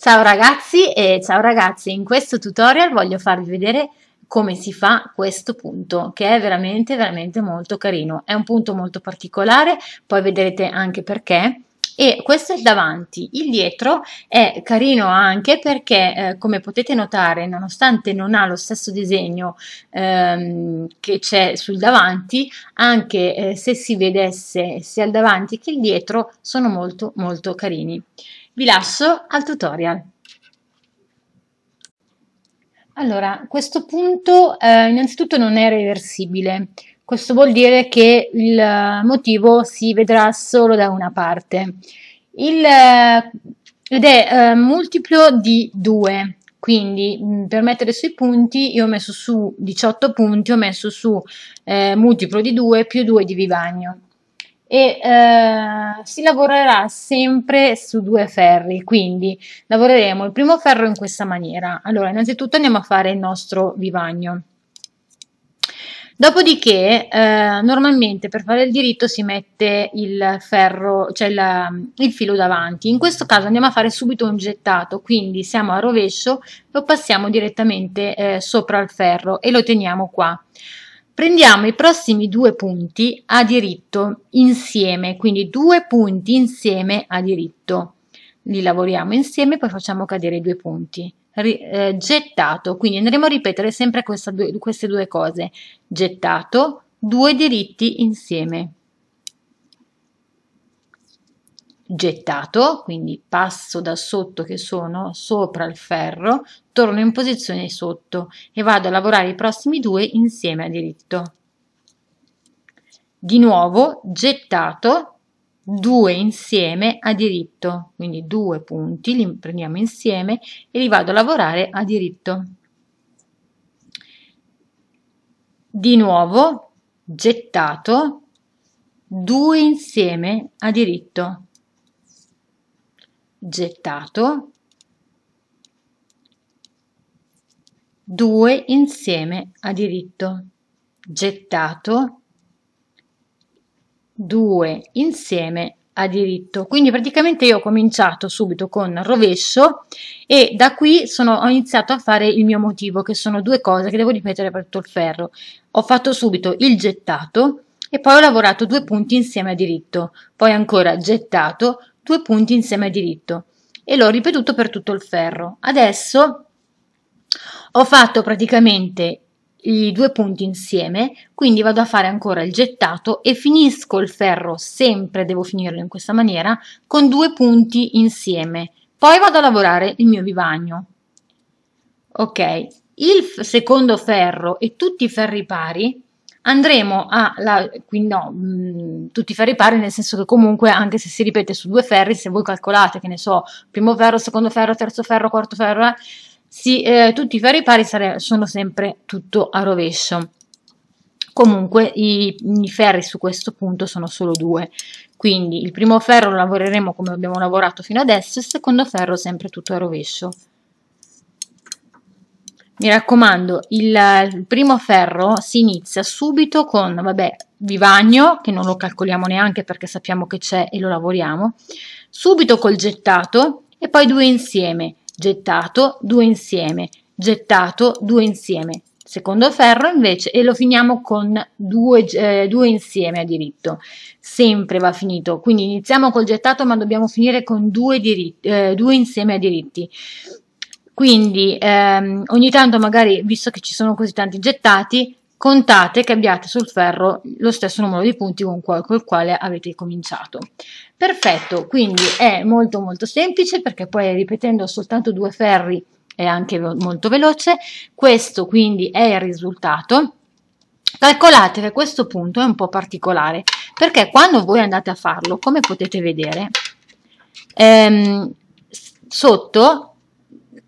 Ciao ragazzi e ciao ragazze, in questo tutorial voglio farvi vedere come si fa questo punto che è veramente veramente molto carino, è un punto molto particolare, poi vedrete anche perché e questo è il davanti, il dietro è carino anche perché eh, come potete notare nonostante non ha lo stesso disegno ehm, che c'è sul davanti anche eh, se si vedesse sia il davanti che il dietro sono molto molto carini vi lascio al tutorial. Allora, questo punto eh, innanzitutto non è reversibile, questo vuol dire che il eh, motivo si vedrà solo da una parte il, eh, ed è eh, multiplo di 2, quindi mh, mm, per mettere sui punti io ho messo su 18 punti, ho messo su eh, multiplo di 2 più 2 di vivagno e eh, si lavorerà sempre su due ferri quindi lavoreremo il primo ferro in questa maniera allora innanzitutto andiamo a fare il nostro vivagno dopodiché eh, normalmente per fare il diritto si mette il ferro cioè la, il filo davanti in questo caso andiamo a fare subito un gettato quindi siamo a rovescio lo passiamo direttamente eh, sopra al ferro e lo teniamo qua Prendiamo i prossimi due punti a diritto insieme, quindi due punti insieme a diritto. Li lavoriamo insieme, poi facciamo cadere i due punti. Ri, eh, gettato, quindi andremo a ripetere sempre due, queste due cose. Gettato, due diritti insieme. gettato, quindi passo da sotto che sono sopra il ferro, torno in posizione sotto e vado a lavorare i prossimi due insieme a diritto. Di nuovo gettato, due insieme a diritto, quindi due punti li prendiamo insieme e li vado a lavorare a diritto. Di nuovo gettato, due insieme a diritto gettato, 2 insieme a diritto, gettato, 2 insieme a diritto. Quindi praticamente io ho cominciato subito con rovescio e da qui sono, ho iniziato a fare il mio motivo, che sono due cose che devo ripetere per tutto il ferro. Ho fatto subito il gettato e poi ho lavorato due punti insieme a diritto, poi ancora gettato, due punti insieme a diritto e l'ho ripetuto per tutto il ferro. Adesso ho fatto praticamente i due punti insieme, quindi vado a fare ancora il gettato e finisco il ferro, sempre devo finirlo in questa maniera, con due punti insieme. Poi vado a lavorare il mio vivagno. Ok, il secondo ferro e tutti i ferri pari andremo a la, quindi no, mh, mm, tutti i pari, nel senso che comunque anche se si ripete su due ferri, se voi calcolate, che ne so, primo ferro, secondo ferro, terzo ferro, quarto ferro, eh, si, eh, tutti i ferri pari sare, sono sempre tutto a rovescio. Comunque i, i ferri su questo punto sono solo due, quindi il primo ferro lo lavoreremo come abbiamo lavorato fino adesso, il secondo ferro sempre tutto a rovescio mi raccomando, il, il, primo ferro si inizia subito con, vabbè, vivagno, che non lo calcoliamo neanche perché sappiamo che c'è e lo lavoriamo, subito col gettato e poi due insieme, gettato, due insieme, gettato, due insieme, secondo ferro invece e lo finiamo con due, eh, due insieme a diritto, sempre va finito, quindi iniziamo col gettato ma dobbiamo finire con due, diritti, eh, due insieme a diritti, quindi ehm, ogni tanto magari, visto che ci sono così tanti gettati, contate che abbiate sul ferro lo stesso numero di punti con qual- col quale avete cominciato. Perfetto, quindi è molto molto semplice perché poi ripetendo soltanto due ferri è anche molto veloce. Questo quindi è il risultato. Calcolate che questo punto è un po' particolare perché quando voi andate a farlo, come potete vedere, ehm, sotto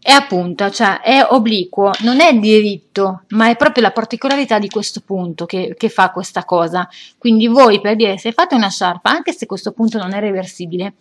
è appunto, cioè è obliquo, non è diritto, ma è proprio la particolarità di questo punto che, che, fa questa cosa. Quindi voi per dire se fate una sciarpa, anche se questo punto non è reversibile,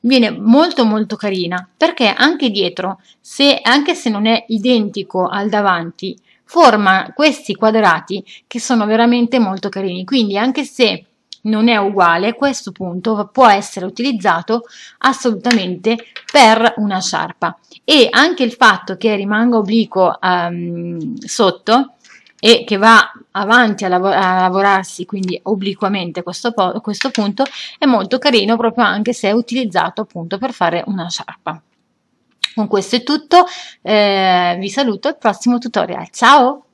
viene molto molto carina, perché anche dietro, se, anche se non è identico al davanti, forma questi quadrati che sono veramente molto carini. Quindi anche se non è uguale, questo punto può essere utilizzato assolutamente per una sciarpa e anche il fatto che rimanga obliquo um, sotto e che va avanti a, lav a lavorarsi quindi obliquamente questo, questo punto è molto carino proprio anche se è utilizzato appunto per fare una sciarpa. Con questo è tutto, eh, vi saluto al prossimo tutorial, ciao!